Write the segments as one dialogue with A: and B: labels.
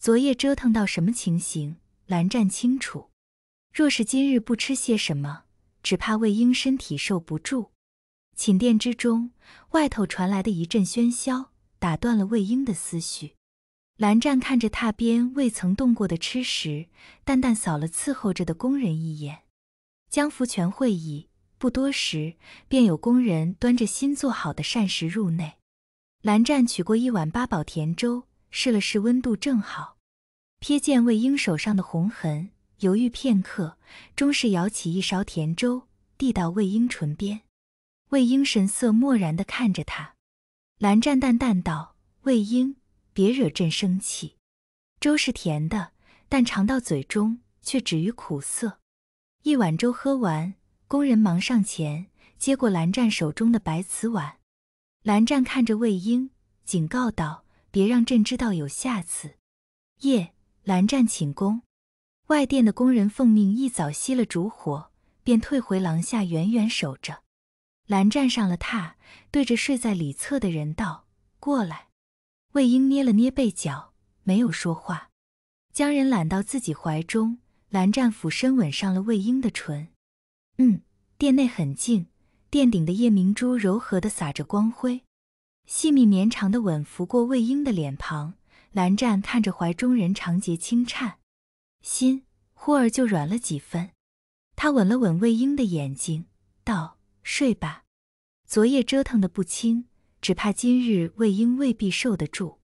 A: 昨夜折腾到什么情形？蓝湛清楚。若是今日不吃些什么，只怕魏婴身体受不住。寝殿之中，外头传来的一阵喧嚣，打断了魏婴的思绪。蓝湛看着榻边未曾动过的吃食，淡淡扫了伺候着的宫人一眼。江福全会意，不多时便有宫人端着新做好的膳食入内。蓝湛取过一碗八宝甜粥。试了试，温度正好。瞥见魏婴手上的红痕，犹豫片刻，终是舀起一勺甜粥，递到魏婴唇边。魏婴神色漠然地看着他，蓝湛淡淡道：“魏婴，别惹朕生气。”粥是甜的，但尝到嘴中却止于苦涩。一碗粥喝完，宫人忙上前接过蓝湛手中的白瓷碗。蓝湛看着魏婴，警告道。别让朕知道有下次。夜，蓝湛寝宫外殿的宫人奉命一早熄了烛火，便退回廊下远远守着。蓝湛上了榻，对着睡在里侧的人道：“过来。”魏婴捏了捏背角，没有说话，将人揽到自己怀中。蓝湛俯身吻上了魏婴的唇。嗯，殿内很静，殿顶的夜明珠柔和的洒着光辉。细密绵长的吻拂过魏婴的脸庞，蓝湛看着怀中人长睫轻颤，心忽而就软了几分。他吻了吻魏婴的眼睛，道：“睡吧，昨夜折腾的不轻，只怕今日魏婴未必受得住。”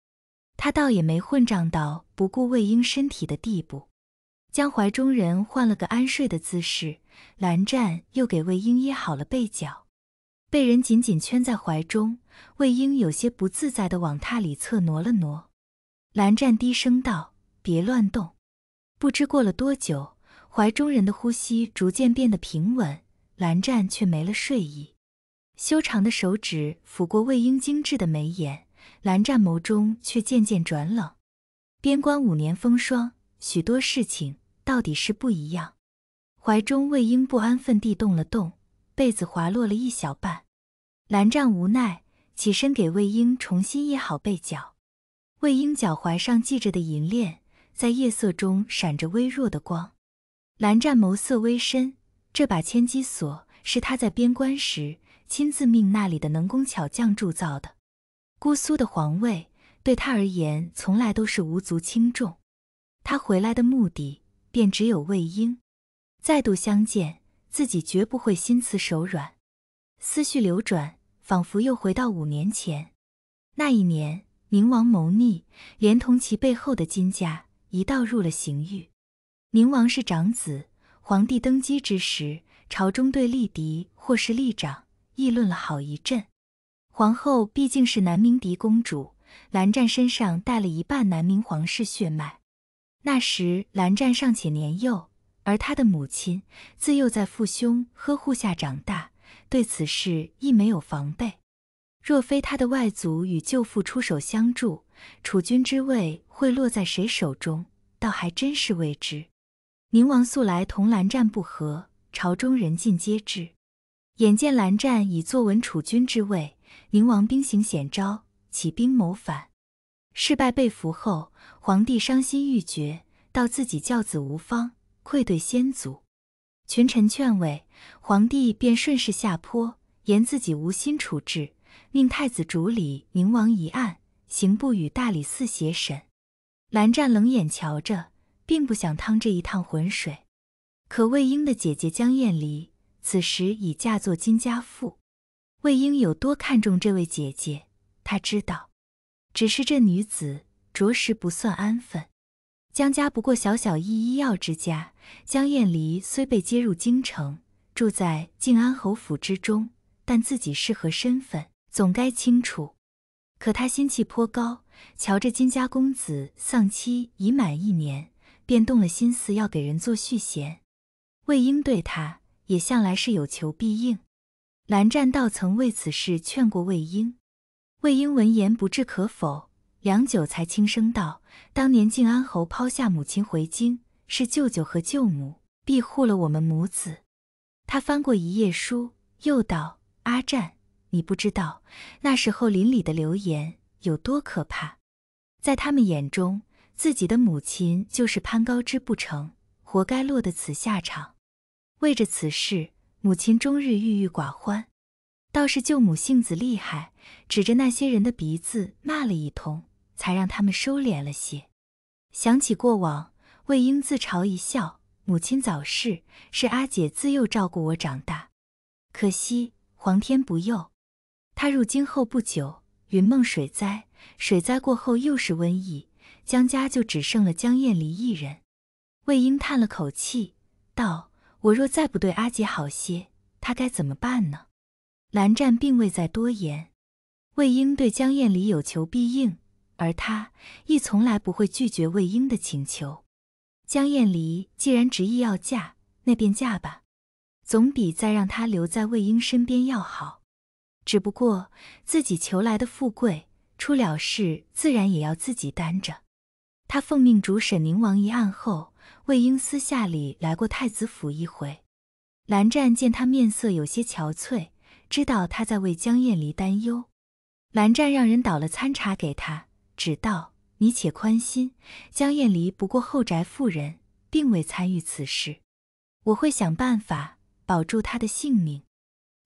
A: 他倒也没混账到不顾魏婴身体的地步，将怀中人换了个安睡的姿势，蓝湛又给魏婴掖好了被角。被人紧紧圈在怀中，魏婴有些不自在地往榻里侧挪了挪。蓝湛低声道：“别乱动。”不知过了多久，怀中人的呼吸逐渐变得平稳，蓝湛却没了睡意。修长的手指抚过魏婴精致的眉眼，蓝湛眸中却渐渐转冷。边关五年风霜，许多事情到底是不一样。怀中魏婴不安分地动了动，被子滑落了一小半。蓝湛无奈起身，给魏婴重新掖好被角。魏婴脚踝上系着的银链，在夜色中闪着微弱的光。蓝湛眸色微深，这把千机锁是他在边关时亲自命那里的能工巧匠铸造的。姑苏的皇位对他而言从来都是无足轻重，他回来的目的便只有魏婴。再度相见，自己绝不会心慈手软。思绪流转，仿佛又回到五年前。那一年，宁王谋逆，连同其背后的金家一道入了刑狱。宁王是长子，皇帝登基之时，朝中对立嫡或是立长议论了好一阵。皇后毕竟是南明嫡公主，蓝湛身上带了一半南明皇室血脉。那时蓝湛尚且年幼，而他的母亲自幼在父兄呵护下长大。对此事亦没有防备，若非他的外祖与舅父出手相助，楚君之位会落在谁手中，倒还真是未知。宁王素来同蓝湛不和，朝中人尽皆知。眼见蓝湛已坐稳楚君之位，宁王兵行险招，起兵谋反，失败被俘后，皇帝伤心欲绝，道自己教子无方，愧对先祖。群臣劝慰，皇帝便顺势下坡，言自己无心处置，命太子主理宁王一案，刑部与大理寺协审。蓝湛冷眼瞧着，并不想趟这一趟浑水。可魏婴的姐姐江厌离，此时已嫁作金家妇。魏婴有多看重这位姐姐，他知道。只是这女子着实不算安分。江家不过小小一医药之家，江晏离虽被接入京城，住在靖安侯府之中，但自己是何身份，总该清楚。可他心气颇高，瞧着金家公子丧妻已满一年，便动了心思要给人做续弦。魏婴对他也向来是有求必应，蓝湛道曾为此事劝过魏婴，魏婴闻言不置可否。良久，才轻声道：“当年靖安侯抛下母亲回京，是舅舅和舅母庇护了我们母子。”他翻过一页书，又道：“阿占，你不知道那时候邻里的流言有多可怕。在他们眼中，自己的母亲就是攀高枝不成，活该落得此下场。为着此事，母亲终日郁郁寡欢。倒是舅母性子厉害，指着那些人的鼻子骂了一通。”才让他们收敛了些。想起过往，魏婴自嘲一笑。母亲早逝，是阿姐自幼照顾我长大。可惜皇天不佑，她入京后不久，云梦水灾，水灾过后又是瘟疫，江家就只剩了江厌离一人。魏婴叹了口气，道：“我若再不对阿姐好些，她该怎么办呢？”蓝湛并未再多言。魏婴对江厌离有求必应。而他亦从来不会拒绝魏婴的请求。江晏离既然执意要嫁，那便嫁吧，总比再让他留在魏婴身边要好。只不过自己求来的富贵出了事，自然也要自己担着。他奉命主沈宁王一案后，魏婴私下里来过太子府一回。蓝湛见他面色有些憔悴，知道他在为江晏离担忧。蓝湛让人倒了餐茶给他。只道你且宽心，江厌离不过后宅妇人，并未参与此事。我会想办法保住她的性命。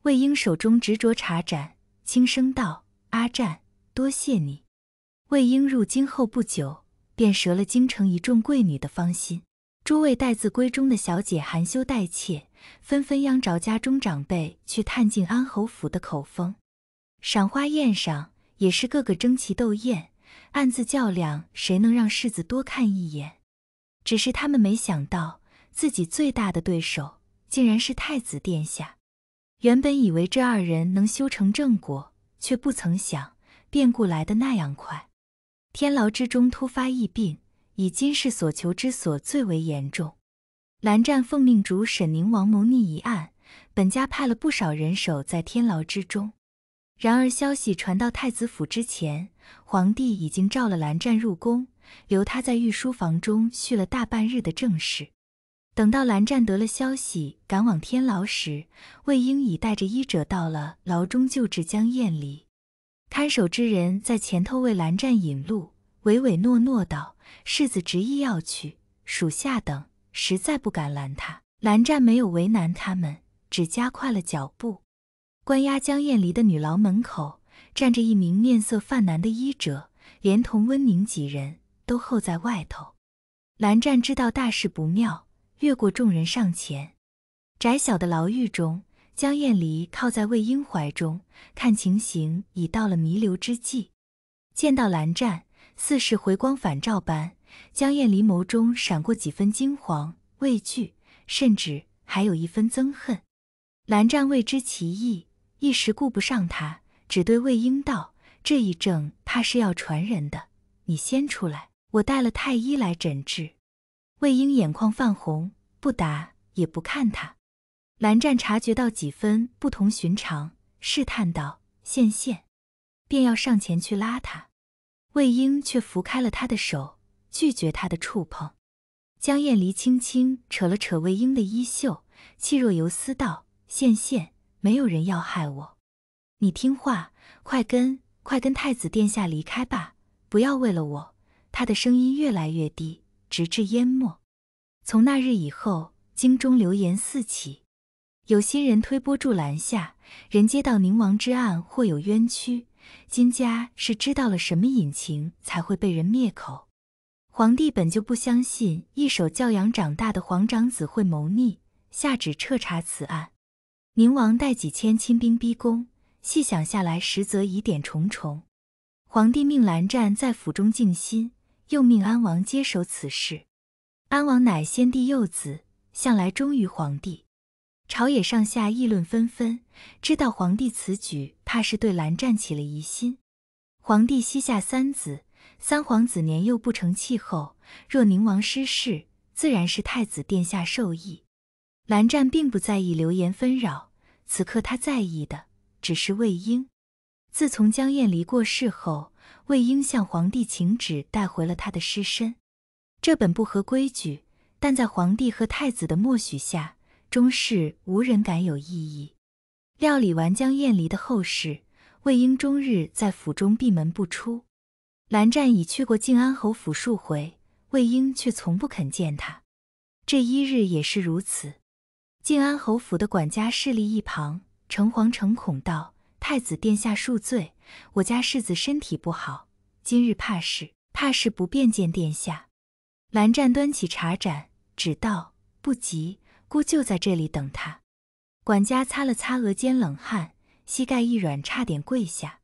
A: 魏婴手中执着茶盏，轻声道：“阿湛，多谢你。”魏婴入京后不久，便折了京城一众贵女的芳心。诸位待字闺中的小姐含羞带怯，纷纷央着家中长辈去探进安侯府的口风。赏花宴上，也是个个争奇斗艳。暗自较量，谁能让世子多看一眼。只是他们没想到，自己最大的对手竟然是太子殿下。原本以为这二人能修成正果，却不曾想变故来得那样快。天牢之中突发疫病，以金氏所求之所最为严重。蓝湛奉命主沈宁王谋逆一案，本家派了不少人手在天牢之中。然而，消息传到太子府之前，皇帝已经召了蓝湛入宫，留他在御书房中续了大半日的正事。等到蓝湛得了消息，赶往天牢时，魏婴已带着医者到了牢中救治江厌离。看守之人在前头为蓝湛引路，唯唯诺诺道：“世子执意要去，属下等实在不敢拦他。”蓝湛没有为难他们，只加快了脚步。关押江燕离的女牢门口站着一名面色泛蓝的医者，连同温宁几人都候在外头。蓝湛知道大事不妙，越过众人上前。窄小的牢狱中，江燕离靠在魏婴怀中，看情形已到了弥留之际。见到蓝湛，似是回光返照般，江燕离眸中闪过几分惊惶、畏惧，甚至还有一分憎恨。蓝湛未知其意。一时顾不上他，只对魏婴道：“这一症怕是要传人的，你先出来，我带了太医来诊治。”魏婴眼眶泛红，不答也不看他。蓝湛察觉到几分不同寻常，试探道：“羡羡。”便要上前去拉他，魏婴却扶开了他的手，拒绝他的触碰。江燕离轻轻扯了扯魏婴的衣袖，气若游丝道：“羡羡。”没有人要害我，你听话，快跟快跟太子殿下离开吧！不要为了我。他的声音越来越低，直至淹没。从那日以后，京中流言四起，有心人推波助澜，下人皆道宁王之案或有冤屈。金家是知道了什么隐情才会被人灭口？皇帝本就不相信一手教养长大的皇长子会谋逆，下旨彻查此案。宁王带几千亲兵逼宫，细想下来，实则疑点重重。皇帝命蓝湛在府中静心，又命安王接手此事。安王乃先帝幼子，向来忠于皇帝。朝野上下议论纷纷，知道皇帝此举怕是对蓝湛起了疑心。皇帝膝下三子，三皇子年幼不成气候，若宁王失势，自然是太子殿下受益。蓝湛并不在意流言纷扰。此刻他在意的只是魏婴。自从江厌离过世后，魏婴向皇帝请旨带回了他的尸身，这本不合规矩，但在皇帝和太子的默许下，终是无人敢有异议。料理完江厌离的后事，魏婴终日在府中闭门不出。蓝湛已去过靖安侯府数回，魏婴却从不肯见他，这一日也是如此。靖安侯府的管家势力一旁，诚惶诚恐道：“太子殿下恕罪，我家世子身体不好，今日怕是怕是不便见殿下。”蓝湛端起茶盏，只道：“不急，姑就在这里等他。”管家擦了擦额间冷汗，膝盖一软，差点跪下。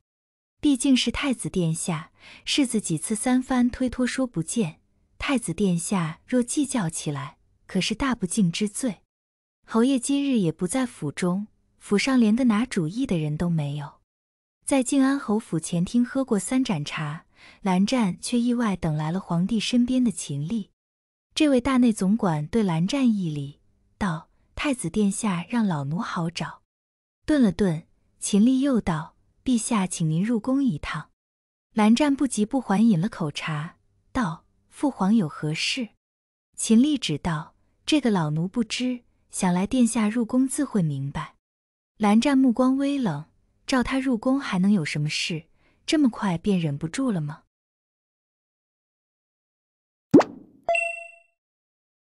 A: 毕竟是太子殿下，世子几次三番推脱说不见，太子殿下若计较起来，可是大不敬之罪。侯爷今日也不在府中，府上连个拿主意的人都没有。在静安侯府前厅喝过三盏茶，蓝湛却意外等来了皇帝身边的秦丽。这位大内总管对蓝湛一礼，道：“太子殿下让老奴好找。”顿了顿，秦丽又道：“陛下，请您入宫一趟。”蓝湛不急不缓，饮了口茶，道：“父皇有何事？”秦丽只道：“这个老奴不知。”想来殿下入宫自会明白。蓝湛目光微冷，召他入宫还能有什么事？这么快便忍不住了吗？